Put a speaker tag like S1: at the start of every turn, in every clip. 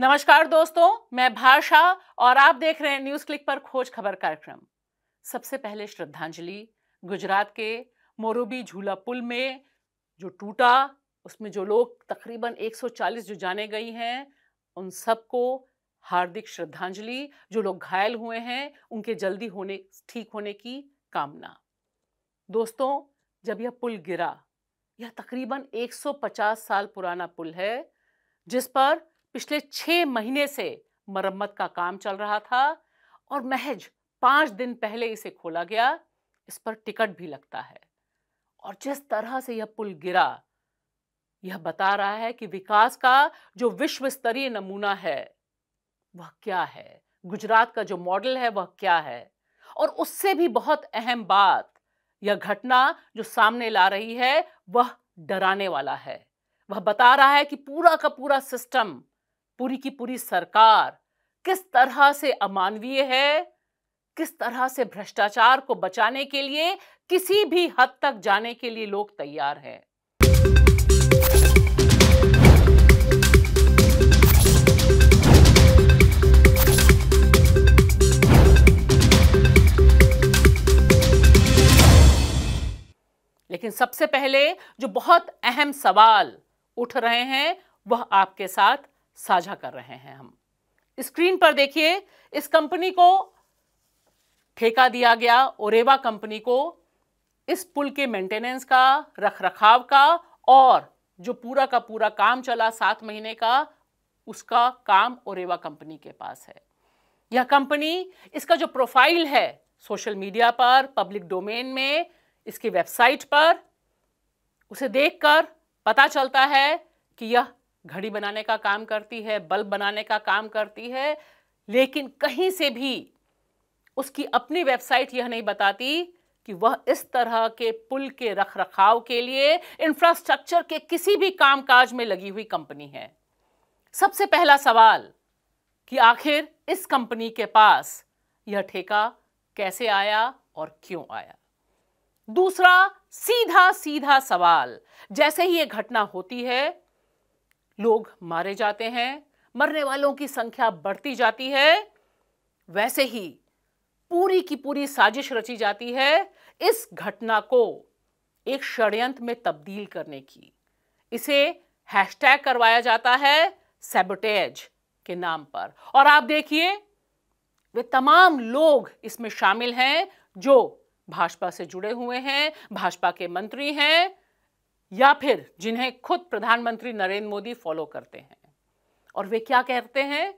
S1: नमस्कार दोस्तों मैं भाषा और आप देख रहे हैं न्यूज क्लिक पर खोज खबर कार्यक्रम सबसे पहले श्रद्धांजलि गुजरात के मोरूबी झूला पुल में जो टूटा उसमें जो लोग तकरीबन 140 जो जाने गई हैं उन सबको हार्दिक श्रद्धांजलि जो लोग घायल हुए हैं उनके जल्दी होने ठीक होने की कामना दोस्तों जब यह पुल गिरा यह तकरीबन 150 साल पुराना पुल है जिस पर पिछले छह महीने से मरम्मत का काम चल रहा था और महज पांच दिन पहले इसे खोला गया इस पर टिकट भी लगता है और जिस तरह से यह पुल गिरा यह बता रहा है कि विकास का जो विश्व स्तरीय नमूना है वह क्या है गुजरात का जो मॉडल है वह क्या है और उससे भी बहुत अहम बात यह घटना जो सामने ला रही है वह डराने वाला है वह बता रहा है कि पूरा का पूरा सिस्टम पूरी की पूरी सरकार किस तरह से अमानवीय है किस तरह से भ्रष्टाचार को बचाने के लिए किसी भी हद तक जाने के लिए लोग तैयार हैं लेकिन सबसे पहले जो बहुत अहम सवाल उठ रहे हैं वह आपके साथ साझा कर रहे हैं हम स्क्रीन पर देखिए इस कंपनी को ठेका दिया गया ओरेवा कंपनी को इस पुल के मेंटेनेंस का रख रखाव का और जो पूरा का पूरा काम चला सात महीने का उसका काम ओरेवा कंपनी के पास है यह कंपनी इसका जो प्रोफाइल है सोशल मीडिया पर पब्लिक डोमेन में इसकी वेबसाइट पर उसे देखकर पता चलता है कि यह घड़ी बनाने का काम करती है बल्ब बनाने का काम करती है लेकिन कहीं से भी उसकी अपनी वेबसाइट यह नहीं बताती कि वह इस तरह के पुल के रख रखाव के लिए इंफ्रास्ट्रक्चर के किसी भी कामकाज में लगी हुई कंपनी है सबसे पहला सवाल कि आखिर इस कंपनी के पास यह ठेका कैसे आया और क्यों आया दूसरा सीधा सीधा सवाल जैसे ही यह घटना होती है लोग मारे जाते हैं मरने वालों की संख्या बढ़ती जाती है वैसे ही पूरी की पूरी साजिश रची जाती है इस घटना को एक षड्यंत्र में तब्दील करने की इसे हैशटैग करवाया जाता है सेबोटेज के नाम पर और आप देखिए वे तमाम लोग इसमें शामिल हैं जो भाजपा से जुड़े हुए हैं भाजपा के मंत्री हैं या फिर जिन्हें खुद प्रधानमंत्री नरेंद्र मोदी फॉलो करते हैं और वे क्या कहते हैं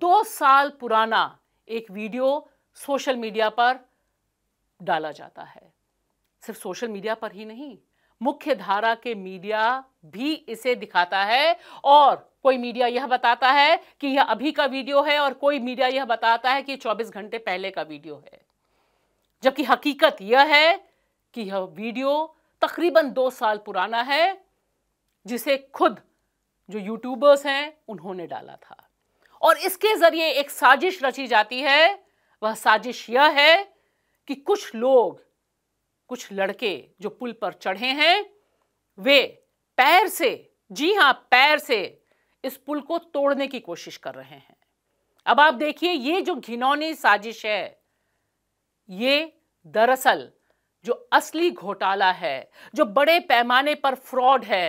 S1: दो साल पुराना एक वीडियो सोशल मीडिया पर डाला जाता है सिर्फ सोशल मीडिया पर ही नहीं मुख्य धारा के मीडिया भी इसे दिखाता है और कोई मीडिया यह बताता है कि यह अभी का वीडियो है और कोई मीडिया यह बताता है कि 24 घंटे पहले का वीडियो है जबकि हकीकत यह है कि यह वीडियो तकरीबन दो साल पुराना है जिसे खुद जो यूट्यूबर्स हैं उन्होंने डाला था और इसके ज़रिए एक साजिश रची जाती है वह साजिश यह है कि कुछ लोग कुछ लड़के जो पुल पर चढ़े हैं वे पैर से जी हां पैर से इस पुल को तोड़ने की कोशिश कर रहे हैं अब आप देखिए ये जो घिनौनी साजिश है ये दरअसल जो असली घोटाला है जो बड़े पैमाने पर फ्रॉड है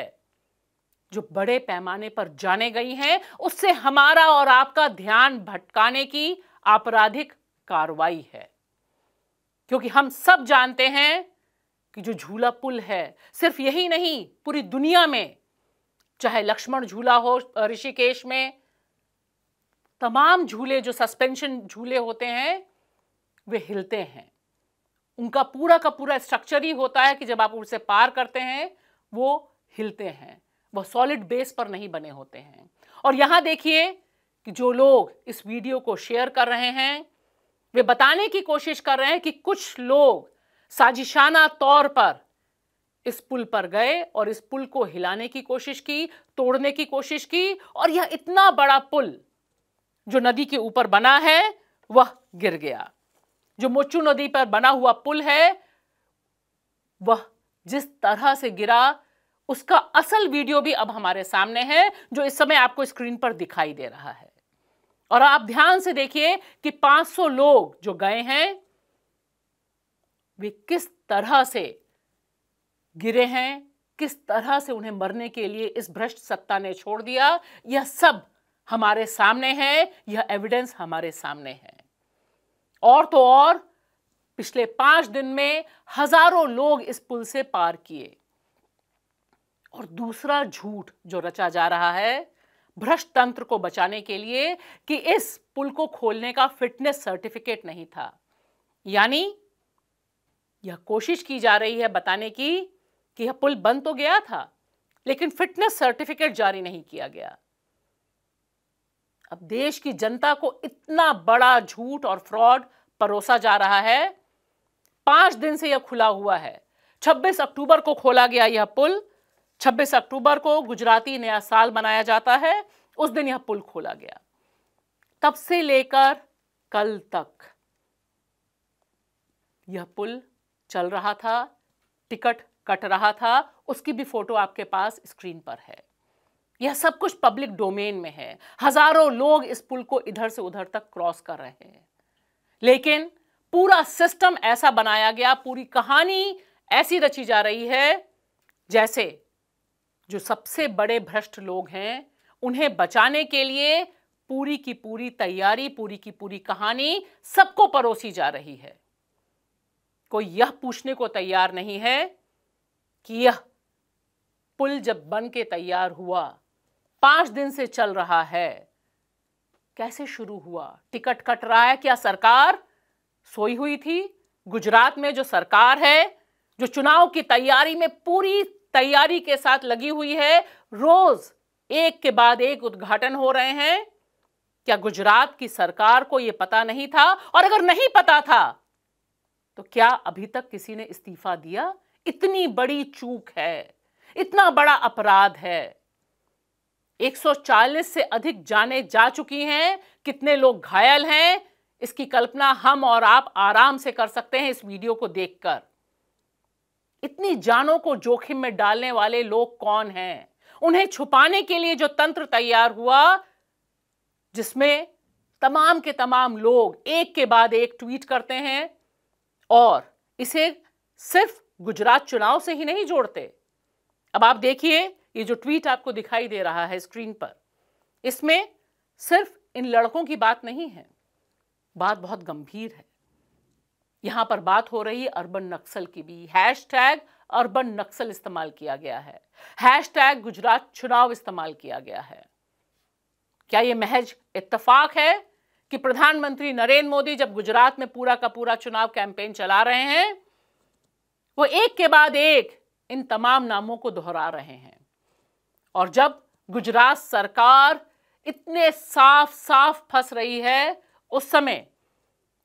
S1: जो बड़े पैमाने पर जाने गई हैं उससे हमारा और आपका ध्यान भटकाने की आपराधिक कार्रवाई है क्योंकि हम सब जानते हैं कि जो झूला पुल है सिर्फ यही नहीं पूरी दुनिया में चाहे लक्ष्मण झूला हो ऋषिकेश में तमाम झूले जो सस्पेंशन झूले होते हैं वे हिलते हैं उनका पूरा का पूरा स्ट्रक्चर ही होता है कि जब आप उसे पार करते हैं वो हिलते हैं वह सॉलिड बेस पर नहीं बने होते हैं और यहां देखिए कि जो लोग इस वीडियो को शेयर कर रहे हैं वे बताने की कोशिश कर रहे हैं कि कुछ लोग साजिशाना तौर पर इस पुल पर गए और इस पुल को हिलाने की कोशिश की तोड़ने की कोशिश की और यह इतना बड़ा पुल जो नदी के ऊपर बना है वह गिर गया जो मोचू नदी पर बना हुआ पुल है वह जिस तरह से गिरा उसका असल वीडियो भी अब हमारे सामने है जो इस समय आपको स्क्रीन पर दिखाई दे रहा है और आप ध्यान से देखिए कि 500 लोग जो गए हैं वे किस तरह से गिरे हैं किस तरह से उन्हें मरने के लिए इस भ्रष्ट सत्ता ने छोड़ दिया यह सब हमारे सामने है यह एविडेंस हमारे सामने है और तो और पिछले पांच दिन में हजारों लोग इस पुल से पार किए और दूसरा झूठ जो रचा जा रहा है भ्रष्ट तंत्र को बचाने के लिए कि इस पुल को खोलने का फिटनेस सर्टिफिकेट नहीं था यानी यह कोशिश की जा रही है बताने की कि यह पुल बंद तो गया था लेकिन फिटनेस सर्टिफिकेट जारी नहीं किया गया अब देश की जनता को इतना बड़ा झूठ और फ्रॉड परोसा जा रहा है पांच दिन से यह खुला हुआ है 26 अक्टूबर को खोला गया यह पुल 26 अक्टूबर को गुजराती नया साल मनाया जाता है उस दिन यह पुल खोला गया तब से लेकर कल तक यह पुल चल रहा था टिकट कट रहा था उसकी भी फोटो आपके पास स्क्रीन पर है यह सब कुछ पब्लिक डोमेन में है हजारों लोग इस पुल को इधर से उधर तक क्रॉस कर रहे हैं लेकिन पूरा सिस्टम ऐसा बनाया गया पूरी कहानी ऐसी रची जा रही है जैसे जो सबसे बड़े भ्रष्ट लोग हैं उन्हें बचाने के लिए पूरी की पूरी तैयारी पूरी की पूरी कहानी सबको परोसी जा रही है कोई यह पूछने को तैयार नहीं है कि यह पुल जब बन के तैयार हुआ पांच दिन से चल रहा है कैसे शुरू हुआ टिकट कट रहा है क्या सरकार सोई हुई थी गुजरात में जो सरकार है जो चुनाव की तैयारी में पूरी तैयारी के साथ लगी हुई है रोज एक के बाद एक उद्घाटन हो रहे हैं क्या गुजरात की सरकार को यह पता नहीं था और अगर नहीं पता था तो क्या अभी तक किसी ने इस्तीफा दिया इतनी बड़ी चूक है इतना बड़ा अपराध है 140 से अधिक जाने जा चुकी हैं कितने लोग घायल हैं इसकी कल्पना हम और आप आराम से कर सकते हैं इस वीडियो को देखकर इतनी जानों को जोखिम में डालने वाले लोग कौन हैं उन्हें छुपाने के लिए जो तंत्र तैयार हुआ जिसमें तमाम के तमाम लोग एक के बाद एक ट्वीट करते हैं और इसे सिर्फ गुजरात चुनाव से ही नहीं जोड़ते अब आप देखिए ये जो ट्वीट आपको दिखाई दे रहा है स्क्रीन पर इसमें सिर्फ इन लड़कों की बात नहीं है बात बहुत गंभीर है यहां पर बात हो रही अर्बन नक्सल की भी हैश टैग अर्बन नक्सल इस्तेमाल किया गया है हैश टैग गुजरात चुनाव इस्तेमाल किया गया है क्या यह महज इतफाक है कि प्रधानमंत्री नरेंद्र मोदी जब गुजरात में पूरा का पूरा चुनाव कैंपेन चला रहे हैं वो एक के बाद एक इन तमाम नामों को दोहरा रहे हैं और जब गुजरात सरकार इतने साफ साफ फंस रही है उस समय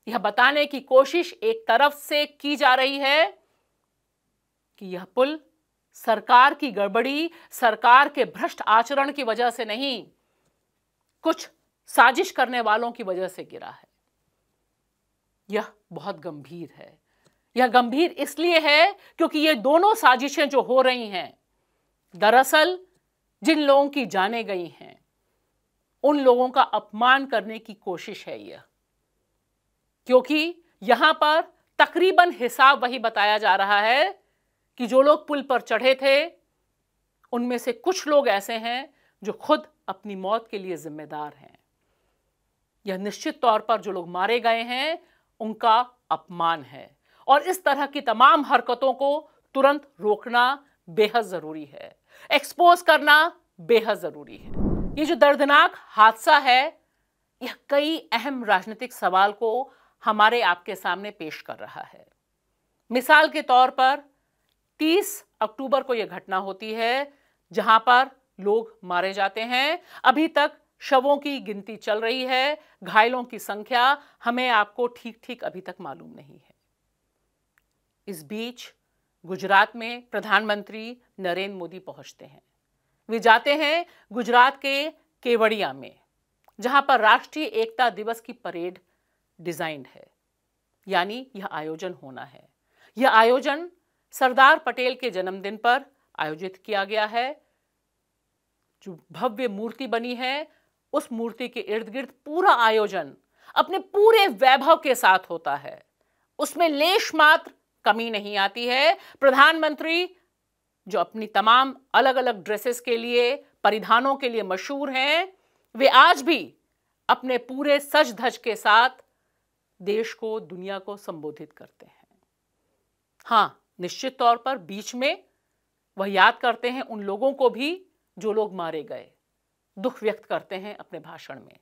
S1: यह बताने की कोशिश एक तरफ से की जा रही है कि यह पुल सरकार की गड़बड़ी सरकार के भ्रष्ट आचरण की वजह से नहीं कुछ साजिश करने वालों की वजह से गिरा है यह बहुत गंभीर है यह गंभीर इसलिए है क्योंकि ये दोनों साजिशें जो हो रही हैं दरअसल जिन लोगों की जाने गई हैं उन लोगों का अपमान करने की कोशिश है यह क्योंकि यहां पर तकरीबन हिसाब वही बताया जा रहा है कि जो लोग पुल पर चढ़े थे उनमें से कुछ लोग ऐसे हैं जो खुद अपनी मौत के लिए जिम्मेदार हैं यह निश्चित तौर पर जो लोग मारे गए हैं उनका अपमान है और इस तरह की तमाम हरकतों को तुरंत रोकना बेहद ज़रूरी है एक्सपोज करना बेहद ज़रूरी है ये जो दर्दनाक हादसा है यह कई अहम राजनीतिक सवाल को हमारे आपके सामने पेश कर रहा है मिसाल के तौर पर 30 अक्टूबर को यह घटना होती है जहां पर लोग मारे जाते हैं अभी तक शवों की गिनती चल रही है घायलों की संख्या हमें आपको ठीक ठीक अभी तक मालूम नहीं है इस बीच गुजरात में प्रधानमंत्री नरेंद्र मोदी पहुंचते हैं वे जाते हैं गुजरात के केवड़िया में जहां पर राष्ट्रीय एकता दिवस की परेड डिजाइंड है यानी यह आयोजन होना है यह आयोजन सरदार पटेल के जन्मदिन पर आयोजित किया गया है जो भव्य मूर्ति बनी है उस मूर्ति के इर्द गिर्द पूरा आयोजन अपने पूरे वैभव के साथ होता है उसमें लेश मात्र कमी नहीं आती है प्रधानमंत्री जो अपनी तमाम अलग अलग ड्रेसेस के लिए परिधानों के लिए मशहूर हैं वे आज भी अपने पूरे सज धज के साथ देश को दुनिया को संबोधित करते हैं हां निश्चित तौर पर बीच में वह याद करते हैं उन लोगों को भी जो लोग मारे गए दुख व्यक्त करते हैं अपने भाषण में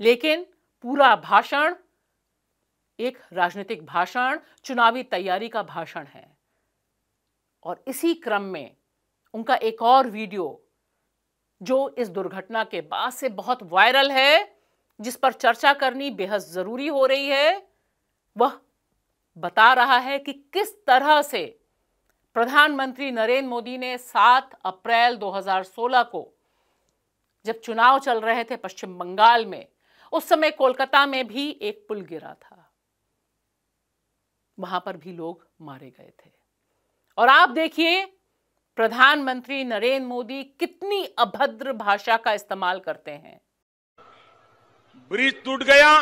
S1: लेकिन पूरा भाषण एक राजनीतिक भाषण चुनावी तैयारी का भाषण है और इसी क्रम में उनका एक और वीडियो जो इस दुर्घटना के बाद से बहुत वायरल है जिस पर चर्चा करनी बेहद ज़रूरी हो रही है वह बता रहा है कि किस तरह से प्रधानमंत्री नरेंद्र मोदी ने 7 अप्रैल 2016 को जब चुनाव चल रहे थे पश्चिम बंगाल में उस समय कोलकाता में भी एक पुल गिरा था वहां पर भी लोग मारे गए थे और आप देखिए प्रधानमंत्री नरेंद्र मोदी कितनी अभद्र भाषा का इस्तेमाल करते हैं ब्रिज टूट गया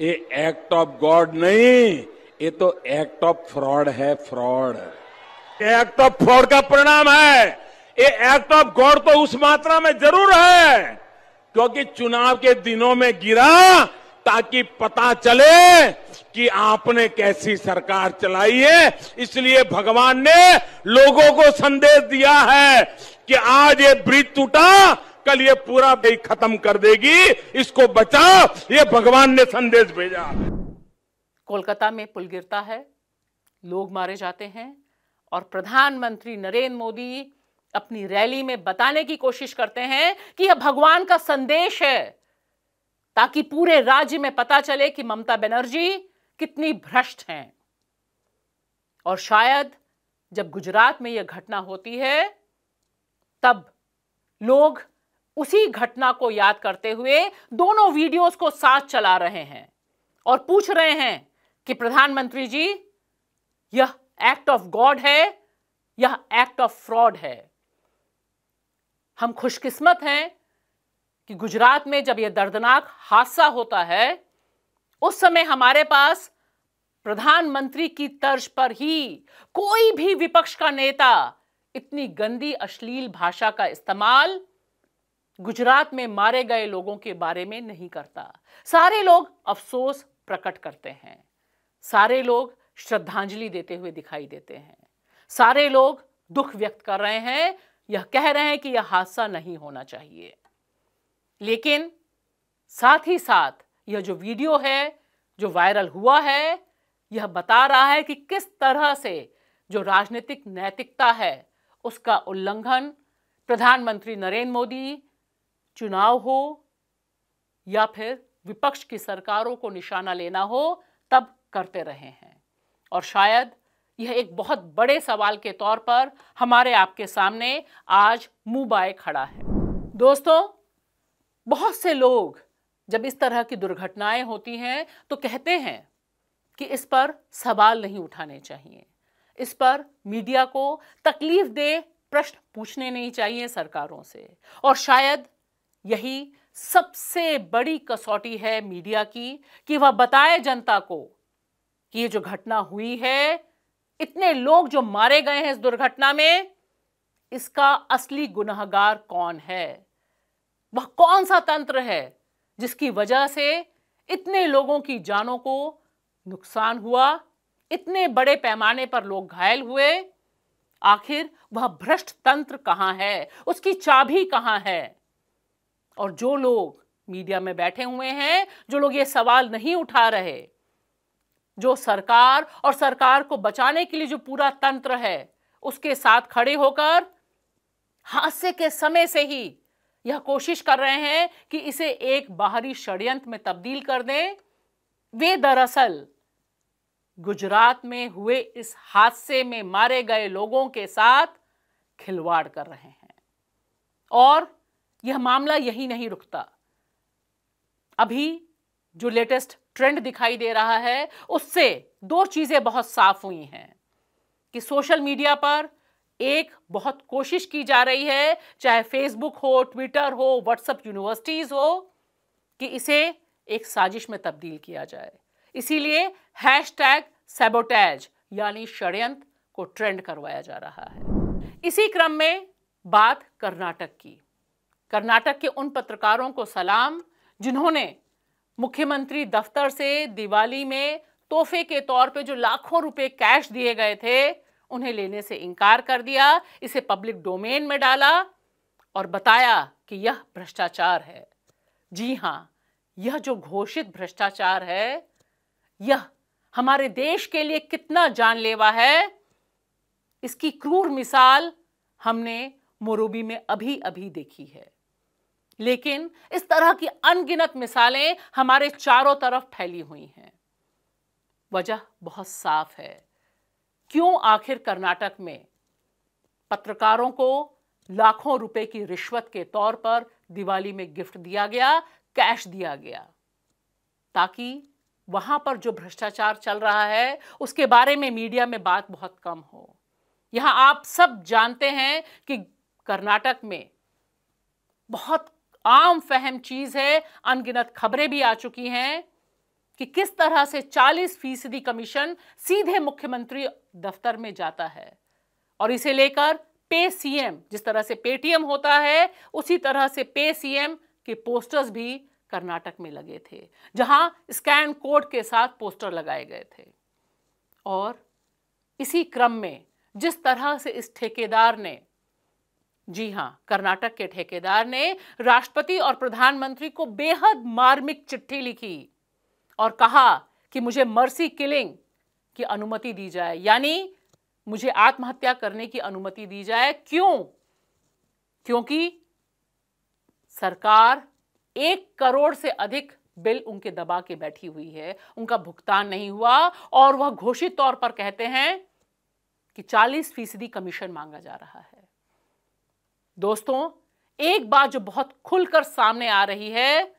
S1: ये एक्ट ऑफ गॉड नहीं ये तो एक्ट ऑफ फ्रॉड है फ्रॉड एक्ट ऑफ फ्रॉड का परिणाम है ये एक्ट ऑफ गॉड तो उस मात्रा में जरूर है क्योंकि चुनाव के दिनों में गिरा ताकि पता चले कि आपने कैसी सरकार चलाई है इसलिए भगवान ने लोगों को संदेश दिया है कि आज ये ब्रिज टूटा कल ये पूरा भाई खत्म कर देगी इसको बचाओ ये भगवान ने संदेश भेजा कोलकाता में पुल गिरता है लोग मारे जाते हैं और प्रधानमंत्री नरेंद्र मोदी अपनी रैली में बताने की कोशिश करते हैं कि यह भगवान का संदेश है ताकि पूरे राज्य में पता चले कि ममता बनर्जी कितनी भ्रष्ट हैं और शायद जब गुजरात में यह घटना होती है तब लोग उसी घटना को याद करते हुए दोनों वीडियोस को साथ चला रहे हैं और पूछ रहे हैं कि प्रधानमंत्री जी यह एक्ट ऑफ गॉड है यह एक्ट ऑफ फ्रॉड है हम खुशकिस्मत हैं कि गुजरात में जब यह दर्दनाक हादसा होता है उस समय हमारे पास प्रधानमंत्री की तर्ज पर ही कोई भी विपक्ष का नेता इतनी गंदी अश्लील भाषा का इस्तेमाल गुजरात में मारे गए लोगों के बारे में नहीं करता सारे लोग अफसोस प्रकट करते हैं सारे लोग श्रद्धांजलि देते हुए दिखाई देते हैं सारे लोग दुख व्यक्त कर रहे हैं यह कह रहे हैं कि यह हादसा नहीं होना चाहिए लेकिन साथ ही साथ यह जो वीडियो है जो वायरल हुआ है यह बता रहा है कि किस तरह से जो राजनीतिक नैतिकता है उसका उल्लंघन प्रधानमंत्री नरेंद्र मोदी चुनाव हो या फिर विपक्ष की सरकारों को निशाना लेना हो तब करते रहे हैं और शायद यह एक बहुत बड़े सवाल के तौर पर हमारे आपके सामने आज मुंह बाय खड़ा है दोस्तों बहुत से लोग जब इस तरह की दुर्घटनाएं होती हैं तो कहते हैं कि इस पर सवाल नहीं उठाने चाहिए इस पर मीडिया को तकलीफ दे प्रश्न पूछने नहीं चाहिए सरकारों से और शायद यही सबसे बड़ी कसौटी है मीडिया की कि वह बताए जनता को कि ये जो घटना हुई है इतने लोग जो मारे गए हैं इस दुर्घटना में इसका असली गुनाहगार कौन है वह कौन सा तंत्र है जिसकी वजह से इतने लोगों की जानों को नुकसान हुआ इतने बड़े पैमाने पर लोग घायल हुए आखिर वह भ्रष्ट तंत्र कहाँ है उसकी चाबी कहाँ है और जो लोग मीडिया में बैठे हुए हैं जो लोग ये सवाल नहीं उठा रहे जो सरकार और सरकार को बचाने के लिए जो पूरा तंत्र है उसके साथ खड़े होकर हादसे के समय से ही यह कोशिश कर रहे हैं कि इसे एक बाहरी षड्यंत्र में तब्दील कर दें वे दरअसल गुजरात में हुए इस हादसे में मारे गए लोगों के साथ खिलवाड़ कर रहे हैं और यह मामला यही नहीं रुकता अभी जो लेटेस्ट ट्रेंड दिखाई दे रहा है उससे दो चीजें बहुत साफ हुई हैं कि सोशल मीडिया पर एक बहुत कोशिश की जा रही है चाहे फेसबुक हो ट्विटर हो व्हाट्सएप यूनिवर्सिटीज़ हो कि इसे एक साजिश में तब्दील किया जाए इसीलिए हैश टैग सेबोटैज यानी षड्यंत्र को ट्रेंड करवाया जा रहा है इसी क्रम में बात कर्नाटक की कर्नाटक के उन पत्रकारों को सलाम जिन्होंने मुख्यमंत्री दफ्तर से दिवाली में तोहफे के तौर पे जो लाखों रुपए कैश दिए गए थे उन्हें लेने से इनकार कर दिया इसे पब्लिक डोमेन में डाला और बताया कि यह भ्रष्टाचार है जी हां यह जो घोषित भ्रष्टाचार है यह हमारे देश के लिए कितना जानलेवा है इसकी क्रूर मिसाल हमने मोरूबी में अभी अभी देखी है लेकिन इस तरह की अनगिनत मिसालें हमारे चारों तरफ फैली हुई हैं वजह बहुत साफ है क्यों आखिर कर्नाटक में पत्रकारों को लाखों रुपए की रिश्वत के तौर पर दिवाली में गिफ्ट दिया गया कैश दिया गया ताकि वहां पर जो भ्रष्टाचार चल रहा है उसके बारे में मीडिया में बात बहुत कम हो यहां आप सब जानते हैं कि कर्नाटक में बहुत आम फहम चीज़ है अनगिनत खबरें भी आ चुकी हैं कि किस तरह से 40 फीसदी कमीशन सीधे मुख्यमंत्री दफ्तर में जाता है और इसे लेकर पे सीएम जिस तरह से पेटीएम होता है उसी तरह से पे सीएम के पोस्टर्स भी कर्नाटक में लगे थे जहां स्कैन कोड के साथ पोस्टर लगाए गए थे और इसी क्रम में जिस तरह से इस ठेकेदार ने जी हां कर्नाटक के ठेकेदार ने राष्ट्रपति और प्रधानमंत्री को बेहद मार्मिक चिट्ठी लिखी और कहा कि मुझे मर्सी किलिंग की अनुमति दी जाए यानी मुझे आत्महत्या करने की अनुमति दी जाए क्यों क्योंकि सरकार एक करोड़ से अधिक बिल उनके दबा के बैठी हुई है उनका भुगतान नहीं हुआ और वह घोषित तौर पर कहते हैं कि 40 फीसदी कमीशन मांगा जा रहा है दोस्तों एक बात जो बहुत खुलकर सामने आ रही है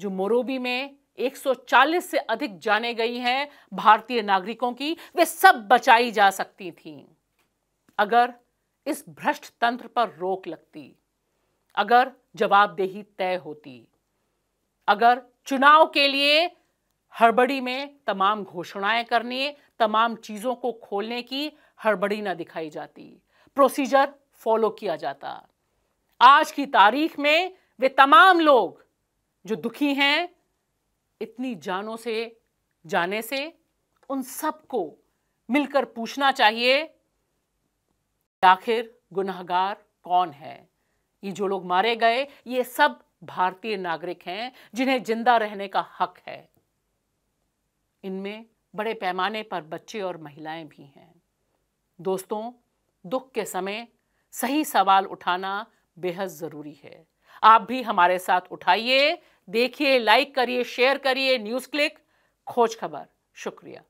S1: जो मोरोबी में 140 से अधिक जाने गई हैं भारतीय नागरिकों की वे सब बचाई जा सकती थीं अगर इस भ्रष्ट तंत्र पर रोक लगती अगर जवाबदेही तय होती अगर चुनाव के लिए हड़बड़ी में तमाम घोषणाएं करने तमाम चीज़ों को खोलने की हड़बड़ी ना दिखाई जाती प्रोसीजर फॉलो किया जाता आज की तारीख में वे तमाम लोग जो दुखी हैं इतनी जानों से जाने से उन सबको मिलकर पूछना चाहिए आखिर गुनाहगार कौन है ये जो लोग मारे गए ये सब भारतीय नागरिक हैं जिन्हें जिंदा रहने का हक है इनमें बड़े पैमाने पर बच्चे और महिलाएं भी हैं दोस्तों दुख के समय सही सवाल उठाना बेहद ज़रूरी है आप भी हमारे साथ उठाइए देखिए लाइक करिए शेयर करिए न्यूज़ क्लिक खोज खबर शुक्रिया